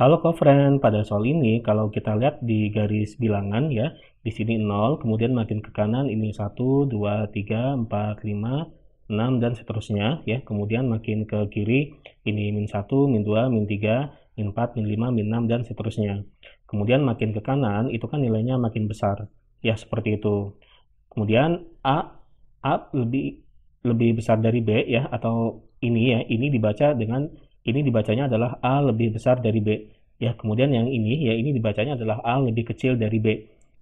Halo kofren, pada soal ini kalau kita lihat di garis bilangan ya, di sini 0, kemudian makin ke kanan ini 1, 2, 3, 4, 5, 6, dan seterusnya ya. Kemudian makin ke kiri ini min 1, min 2, min 3, min 4, min 5, min 6, dan seterusnya. Kemudian makin ke kanan itu kan nilainya makin besar ya seperti itu. Kemudian A, A lebih lebih besar dari B ya atau ini ya, ini dibaca dengan ini dibacanya adalah A lebih besar dari B. Ya, kemudian yang ini, ya ini dibacanya adalah A lebih kecil dari B.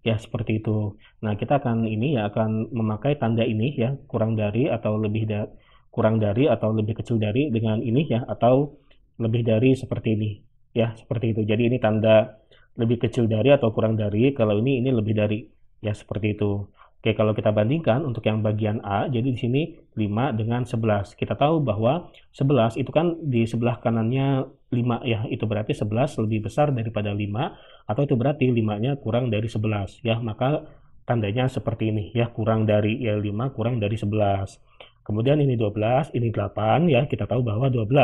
Ya, seperti itu. Nah, kita akan ini ya akan memakai tanda ini ya, kurang dari atau lebih da kurang dari atau lebih kecil dari dengan ini ya atau lebih dari seperti ini. Ya, seperti itu. Jadi ini tanda lebih kecil dari atau kurang dari, kalau ini ini lebih dari. Ya, seperti itu. Oke, kalau kita bandingkan untuk yang bagian A, jadi di sini 5 dengan 11. Kita tahu bahwa 11 itu kan di sebelah kanannya 5 ya, itu berarti 11 lebih besar daripada 5 atau itu berarti 5-nya kurang dari 11 ya, maka tandanya seperti ini ya, kurang dari ya 5 kurang dari 11. Kemudian ini 12, ini 8 ya, kita tahu bahwa 12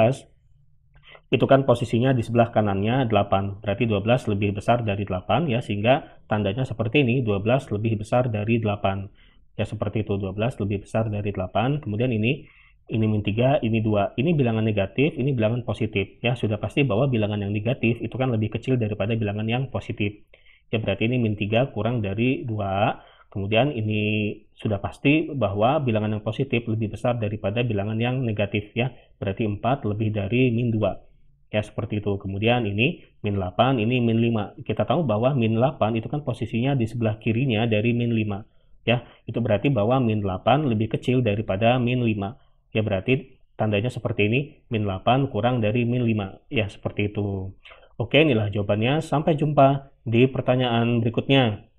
itu kan posisinya di sebelah kanannya 8. Berarti 12 lebih besar dari 8 ya sehingga tandanya seperti ini 12 lebih besar dari 8 ya seperti itu 12 lebih besar dari 8 kemudian ini ini min 3, ini 2. Ini bilangan negatif, ini bilangan positif. Ya, sudah pasti bahwa bilangan yang negatif itu kan lebih kecil daripada bilangan yang positif. Ya, berarti ini min 3 kurang dari 2. Kemudian ini sudah pasti bahwa bilangan yang positif lebih besar daripada bilangan yang negatif. Ya, berarti 4 lebih dari min 2 ya seperti itu kemudian ini min 8 ini min 5 kita tahu bahwa min 8 itu kan posisinya di sebelah kirinya dari min 5 ya itu berarti bahwa min 8 lebih kecil daripada min 5 ya berarti tandanya seperti ini min 8 kurang dari min 5 ya seperti itu oke inilah jawabannya sampai jumpa di pertanyaan berikutnya